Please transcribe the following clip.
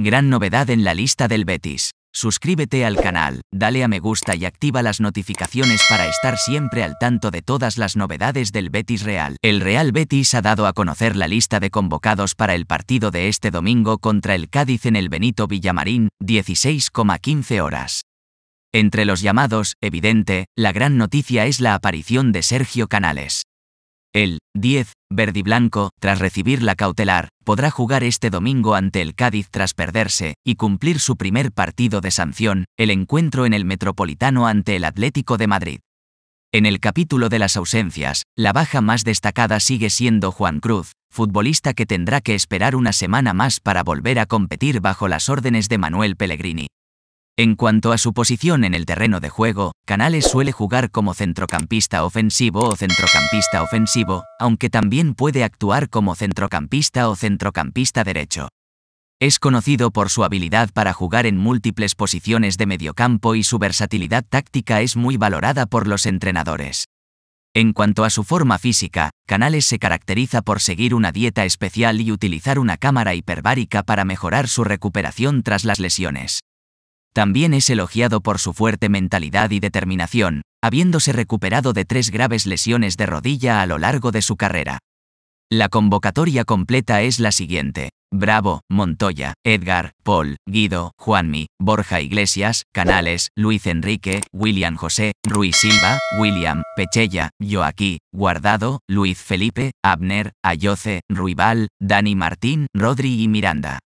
Gran novedad en la lista del Betis. Suscríbete al canal, dale a me gusta y activa las notificaciones para estar siempre al tanto de todas las novedades del Betis Real. El Real Betis ha dado a conocer la lista de convocados para el partido de este domingo contra el Cádiz en el Benito Villamarín, 16,15 horas. Entre los llamados, evidente, la gran noticia es la aparición de Sergio Canales. El 10, verdiblanco, tras recibir la cautelar, podrá jugar este domingo ante el Cádiz tras perderse y cumplir su primer partido de sanción, el encuentro en el Metropolitano ante el Atlético de Madrid. En el capítulo de las ausencias, la baja más destacada sigue siendo Juan Cruz, futbolista que tendrá que esperar una semana más para volver a competir bajo las órdenes de Manuel Pellegrini. En cuanto a su posición en el terreno de juego, Canales suele jugar como centrocampista ofensivo o centrocampista ofensivo, aunque también puede actuar como centrocampista o centrocampista derecho. Es conocido por su habilidad para jugar en múltiples posiciones de mediocampo y su versatilidad táctica es muy valorada por los entrenadores. En cuanto a su forma física, Canales se caracteriza por seguir una dieta especial y utilizar una cámara hiperbárica para mejorar su recuperación tras las lesiones. También es elogiado por su fuerte mentalidad y determinación, habiéndose recuperado de tres graves lesiones de rodilla a lo largo de su carrera. La convocatoria completa es la siguiente. Bravo, Montoya, Edgar, Paul, Guido, Juanmi, Borja Iglesias, Canales, Luis Enrique, William José, Ruiz Silva, William, Pechella, Joaquí, Guardado, Luis Felipe, Abner, Ayoce, Ruibal, Dani Martín, Rodri y Miranda.